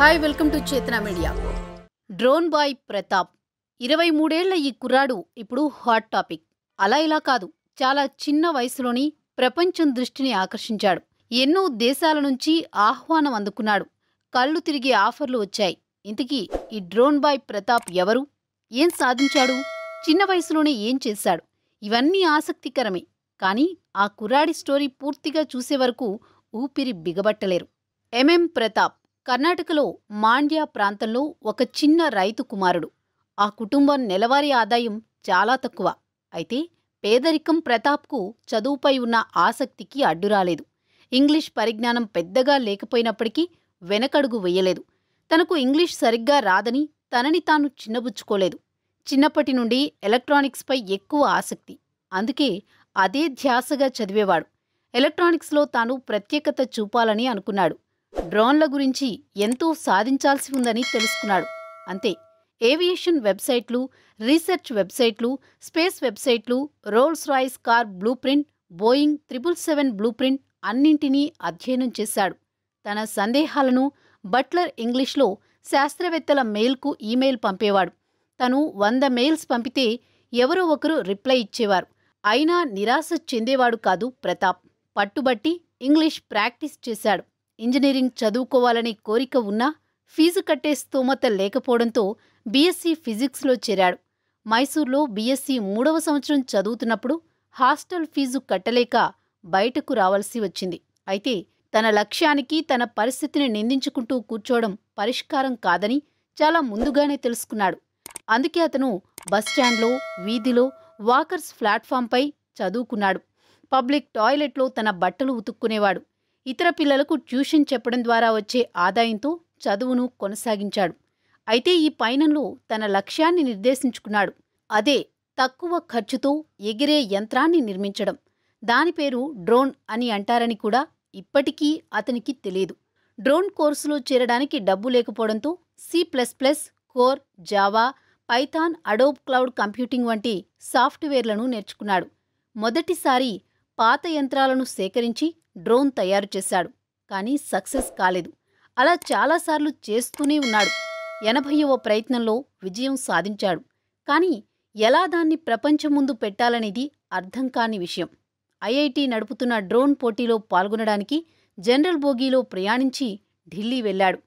hi welcome to Chetana Media drone boy Pratap ఇరవై మూడేళ్ల ఈ కుర్రాడు ఇప్పుడు హాట్ టాపిక్ అలా ఇలా కాదు చాలా చిన్న వయసులోని ప్రపంచం దృష్టిని ఆకర్షించాడు ఎన్నో దేశాల నుంచి ఆహ్వానం అందుకున్నాడు కళ్ళు తిరిగే ఆఫర్లు వచ్చాయి ఇంతకీ ఈ డ్రోన్ బాయ్ ప్రతాప్ ఎవరు ఏం సాధించాడు చిన్న వయసులోనే ఏం చేశాడు ఇవన్నీ ఆసక్తికరమే కానీ ఆ కుర్రాడి స్టోరీ పూర్తిగా చూసే వరకు ఊపిరి బిగబట్టలేరు ఎంఎం ప్రతాప్ కర్ణాటకలో మాండ్యా ప్రాంతంలో ఒక చిన్న రైతు కుమారుడు ఆ కుటుంబం నెలవారీ ఆదాయం చాలా తక్కువ అయితే పేదరికం ప్రతాప్కు చదువుపై ఉన్న ఆసక్తికి అడ్డురాలేదు ఇంగ్లీష్ పరిజ్ఞానం పెద్దగా లేకపోయినప్పటికీ వెనకడుగు వేయలేదు తనకు ఇంగ్లీష్ సరిగ్గా రాదని తనని తాను చిన్నబుచ్చుకోలేదు చిన్నప్పటి నుండి ఎలక్ట్రానిక్స్పై ఎక్కువ ఆసక్తి అందుకే అదే ధ్యాసగా చదివేవాడు ఎలక్ట్రానిక్స్లో తాను ప్రత్యేకత చూపాలని అనుకున్నాడు డ్రోన్ల గురించి ఎంతో సాధించాల్సి ఉందని తెలుసుకున్నాడు అంతే ఏవియేషన్ వెబ్సైట్లు రీసెర్చ్ వెబ్సైట్లు స్పేస్ వెబ్సైట్లు Rolls Royce car blueprint Boeing triple seven blueprint అన్నింటినీ అధ్యయనం చేశాడు తన సందేహాలను బట్లర్ ఇంగ్లీష్లో శాస్త్రవేత్తల మెయిల్కు ఈమెయిల్ పంపేవాడు తను వంద మెయిల్స్ పంపితే ఎవరో ఒకరు రిప్లై ఇచ్చేవారు అయినా నిరాశ చెందేవాడు కాదు ప్రతాప్ పట్టుబట్టి ఇంగ్లీష్ ప్రాక్టీస్ చేశాడు ఇంజనీరింగ్ చదువుకోవాలనే కోరిక ఉన్నా ఫీజు కట్టే స్తోమత లేకపోవడంతో బీఎస్సీ ఫిజిక్స్లో చేరాడు మైసూర్లో బీఎస్సీ మూడవ సంవత్సరం చదువుతున్నప్పుడు హాస్టల్ ఫీజు కట్టలేక బయటకు రావాల్సి వచ్చింది అయితే తన లక్ష్యానికి తన పరిస్థితిని నిందించుకుంటూ కూర్చోవడం పరిష్కారం కాదని చాలా ముందుగానే తెలుసుకున్నాడు అందుకే అతను బస్టాండ్లో వీధిలో వాకర్స్ ప్లాట్ఫామ్పై చదువుకున్నాడు పబ్లిక్ టాయిలెట్లో తన బట్టలు ఉతుక్కునేవాడు ఇతర పిల్లలకు ట్యూషన్ చెప్పడం ద్వారా వచ్చే ఆదాయంతో చదువును కొనసాగించాడు అయితే ఈ పయనంలో తన లక్ష్యాన్ని నిర్దేశించుకున్నాడు అదే తక్కువ ఖర్చుతో ఎగిరే యంత్రాన్ని నిర్మించడం దాని పేరు డ్రోన్ అని అంటారని కూడా ఇప్పటికీ అతనికి తెలియదు డ్రోన్ కోర్సులో చేరడానికి డబ్బు లేకపోవడంతో C plus plus core Java Python Adobe cloud computing వంటి సాఫ్ట్వేర్లను నేర్చుకున్నాడు మొదటిసారి పాత యంత్రాలను సేకరించి డ్రోన్ తయారు చేశాడు కానీ సక్సెస్ కాలేదు అలా చాలాసార్లు చేస్తూనే ఉన్నాడు ఎనభైవ ప్రయత్నంలో విజయం సాధించాడు కానీ ఎలా దాన్ని ప్రపంచం ముందు పెట్టాలనేది అర్థం కాని విషయం ఐఐటి నడుపుతున్న డ్రోన్ పోటీలో పాల్గొనడానికి జనరల్ బోగీలో ప్రయాణించి ఢిల్లీ వెళ్ళాడు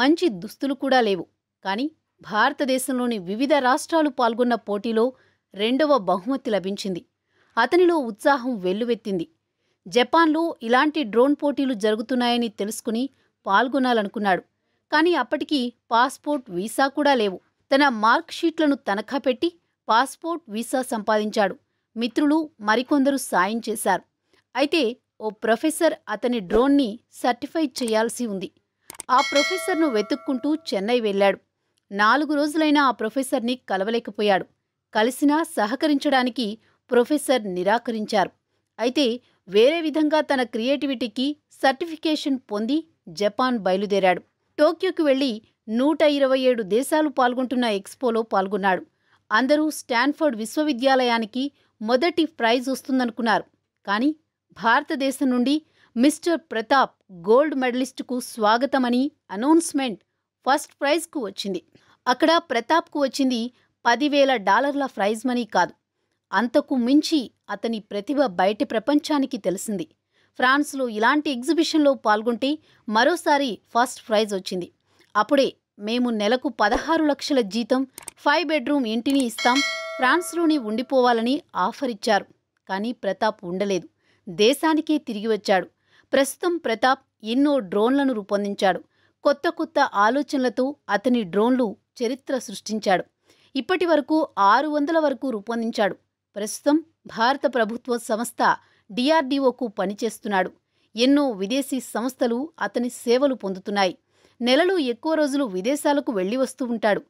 మంచి దుస్తులు కూడా లేవు కానీ భారతదేశంలోని వివిధ రాష్ట్రాలు పాల్గొన్న పోటీలో రెండవ బహుమతి లభించింది అతనిలో ఉత్సాహం వెల్లువెత్తింది జపాన్లో ఇలాంటి డ్రోన్ పోటీలు జరుగుతున్నాయని తెలుసుకుని పాల్గొనాలనుకున్నాడు కానీ అప్పటికి పాస్పోర్ట్ వీసా కూడా లేవు తన మార్క్ షీట్లను తనఖా పెట్టి పాస్పోర్ట్ వీసా సంపాదించాడు మిత్రులు మరికొందరు సాయం చేశారు అయితే ఓ ప్రొఫెసర్ అతని డ్రోన్ని సర్టిఫై చేయాల్సి ఉంది ఆ ప్రొఫెసర్ను వెతుక్కుంటూ చెన్నై వెళ్ళాడు నాలుగు రోజులైనా ఆ ప్రొఫెసర్ని కలవలేకపోయాడు కలిసినా సహకరించడానికి ప్రొఫెసర్ నిరాకరించారు అయితే వేరే విధంగా తన క్రియేటివిటీకి సర్టిఫికేషన్ పొంది జపాన్ బయలుదేరాడు టోక్యోకు వెళ్లి నూట ఇరవై ఏడు దేశాలు పాల్గొంటున్న ఎక్స్పోలో పాల్గొన్నాడు అందరూ స్టాన్ఫర్డ్ విశ్వవిద్యాలయానికి మొదటి ప్రైజ్ వస్తుందనుకున్నారు కానీ భారతదేశం నుండి మిస్టర్ ప్రతాప్ గోల్డ్ మెడలిస్టుకు స్వాగతమని అనౌన్స్మెంట్ ఫస్ట్ ప్రైజ్కు వచ్చింది అక్కడ ప్రతాప్కు వచ్చింది పదివేల డాలర్ల ప్రైజ్ మనీ కాదు అంతకు మించి అతని ప్రతిభ బయటి ప్రపంచానికి తెలిసింది ఫ్రాన్స్లో ఇలాంటి ఎగ్జిబిషన్లో పాల్గొంటే మరోసారి ఫస్ట్ ప్రైజ్ వచ్చింది అప్పుడే మేము నెలకు పదహారు లక్షల జీతం ఫైవ్ బెడ్రూమ్ ఇంటిని ఇస్తాం ఫ్రాన్స్లోనే ఉండిపోవాలని ఆఫర్ ఇచ్చారు కానీ ప్రతాప్ ఉండలేదు దేశానికే తిరిగి వచ్చాడు ప్రస్తుతం ప్రతాప్ ఎన్నో డ్రోన్లను రూపొందించాడు కొత్త కొత్త ఆలోచనలతో అతని డ్రోన్లు చరిత్ర సృష్టించాడు ఇప్పటి వరకు ఆరు వందల వరకు రూపొందించాడు ప్రస్తుతం భారత ప్రభుత్వ సంస్థ డిఆర్డీఓకు పనిచేస్తున్నాడు ఎన్నో విదేశీ సంస్థలు అతని సేవలు పొందుతున్నాయి నెలలు ఎక్కువ రోజులు విదేశాలకు వెళ్ళి వస్తూ ఉంటాడు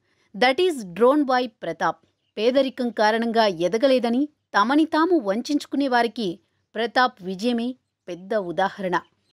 that is drone boy Pratap పేదరికం కారణంగా ఎదగలేదని తమని తాము వంచుకునే వారికి ప్రతాప్ విజయమే పెద్ద ఉదాహరణ